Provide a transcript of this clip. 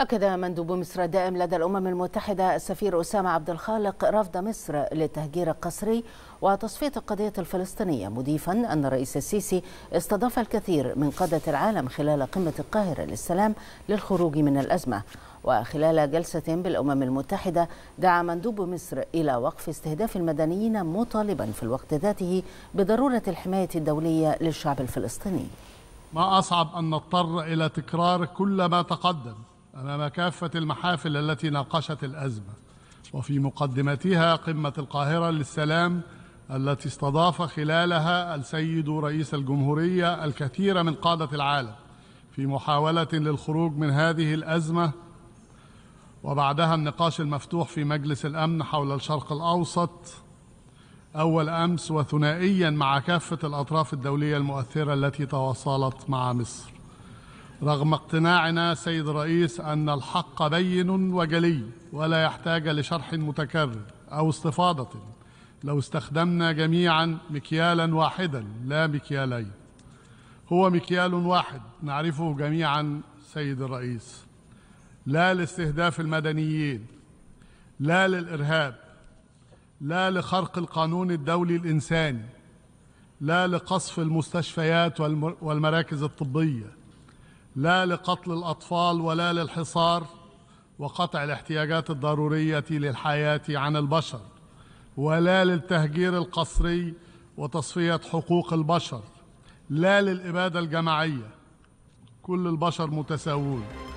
أكد مندوب مصر الدائم لدى الأمم المتحدة السفير أسامة عبد الخالق رفض مصر للتهجير القسري وتصفية القضية الفلسطينية مضيفا أن الرئيس السيسي استضاف الكثير من قادة العالم خلال قمة القاهرة للسلام للخروج من الأزمة وخلال جلسة بالأمم المتحدة دعا مندوب مصر إلى وقف استهداف المدنيين مطالبا في الوقت ذاته بضرورة الحماية الدولية للشعب الفلسطيني ما أصعب أن نضطر إلى تكرار كل ما تقدم أمام كافة المحافل التي ناقشت الأزمة وفي مقدمتها قمة القاهرة للسلام التي استضاف خلالها السيد رئيس الجمهورية الكثير من قادة العالم في محاولة للخروج من هذه الأزمة وبعدها النقاش المفتوح في مجلس الأمن حول الشرق الأوسط أول أمس وثنائيا مع كافة الأطراف الدولية المؤثرة التي تواصلت مع مصر رغم اقتناعنا سيد الرئيس أن الحق بين وجلي ولا يحتاج لشرح متكرر أو استفاضة لو استخدمنا جميعا مكيالا واحدا لا مكيالين هو مكيال واحد نعرفه جميعا سيد الرئيس لا لاستهداف المدنيين لا للإرهاب لا لخرق القانون الدولي الإنساني لا لقصف المستشفيات والمراكز الطبيه لا لقتل الأطفال ولا للحصار وقطع الاحتياجات الضرورية للحياة عن البشر ولا للتهجير القسري وتصفية حقوق البشر لا للإبادة الجماعية كل البشر متساوون